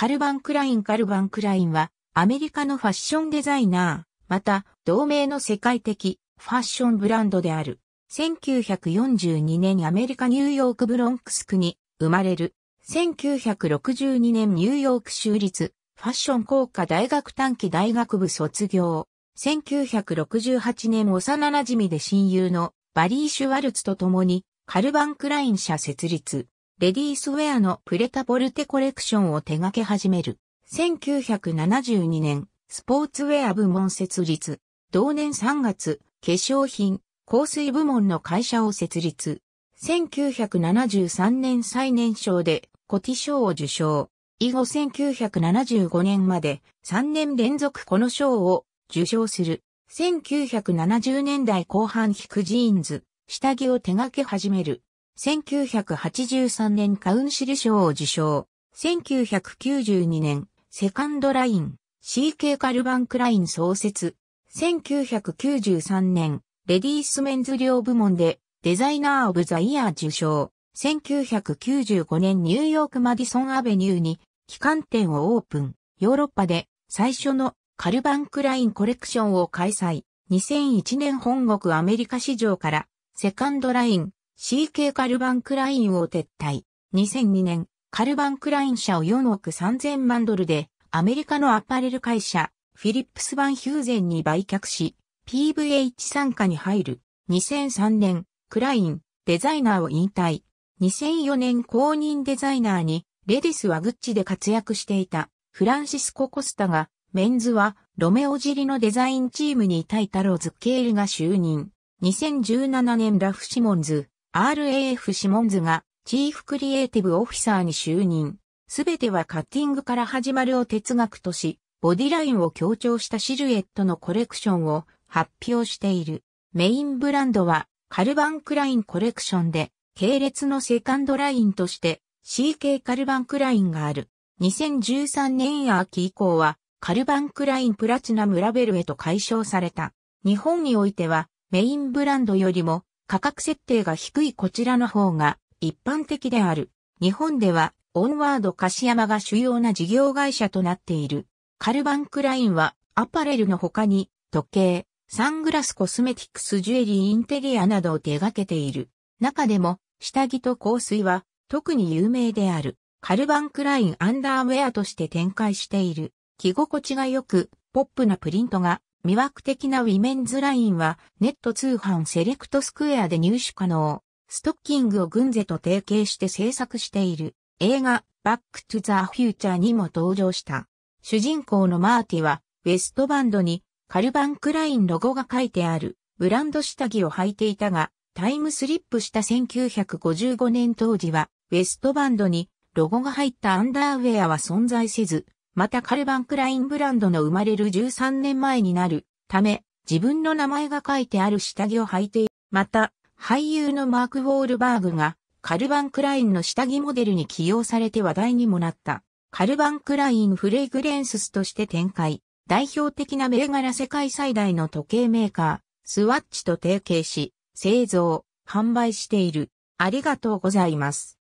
カルバン・クラインカルバン・クラインはアメリカのファッションデザイナー、また同盟の世界的ファッションブランドである。1942年アメリカニューヨークブロンクス区に生まれる。1962年ニューヨーク州立ファッション工科大学短期大学部卒業。1968年幼馴染で親友のバリー・シュワルツと共にカルバン・クライン社設立。レディースウェアのプレタポルテコレクションを手掛け始める。1972年、スポーツウェア部門設立。同年3月、化粧品、香水部門の会社を設立。1973年最年少でコティ賞を受賞。以後1975年まで3年連続この賞を受賞する。1970年代後半引くジーンズ、下着を手掛け始める。1983年カウンシル賞を受賞。1992年、セカンドライン、CK カルバンクライン創設。1993年、レディースメンズ両部門でデザイナー・オブ・ザ・イヤー受賞。1995年ニューヨークマディソン・アベニューに旗艦店をオープン。ヨーロッパで最初のカルバンクラインコレクションを開催。2001年本国アメリカ市場からセカンドライン CK カルバンクラインを撤退。2002年、カルバンクライン社を4億3000万ドルで、アメリカのアパレル会社、フィリップス・バン・ヒューゼンに売却し、PVH 参加に入る。2003年、クライン、デザイナーを引退。2004年公認デザイナーに、レディスはグッチで活躍していた、フランシスコ・コスタが、メンズは、ロメオ尻のデザインチームにいたイタロ・ーズケールが就任。2017年ラフ・シモンズ、RAF シモンズがチーフクリエイティブオフィサーに就任。すべてはカッティングから始まるを哲学とし、ボディラインを強調したシルエットのコレクションを発表している。メインブランドはカルバンクラインコレクションで、系列のセカンドラインとして CK カルバンクラインがある。2013年秋以降はカルバンクラインプラチナムラベルへと解消された。日本においてはメインブランドよりも価格設定が低いこちらの方が一般的である。日本ではオンワード貸山が主要な事業会社となっている。カルバンクラインはアパレルの他に時計、サングラスコスメティクスジュエリーインテリアなどを手掛けている。中でも下着と香水は特に有名である。カルバンクラインアンダーウェアとして展開している。着心地が良く、ポップなプリントが魅惑的なウィメンズラインは、ネット通販セレクトスクエアで入手可能。ストッキングをグンゼと提携して制作している映画バックトゥザ・フューチャーにも登場した。主人公のマーティはウェストバンドにカルバンクラインロゴが書いてあるブランド下着を履いていたがタイムスリップした1955年当時はウェストバンドにロゴが入ったアンダーウェアは存在せずまたカルバンクラインブランドの生まれる13年前になるため、自分の名前が書いてある下着を履いている。また、俳優のマーク・ウォールバーグが、カルバンクラインの下着モデルに起用されて話題にもなった。カルバンクラインフレグレンススとして展開。代表的な銘柄世界最大の時計メーカー、スワッチと提携し、製造、販売している。ありがとうございます。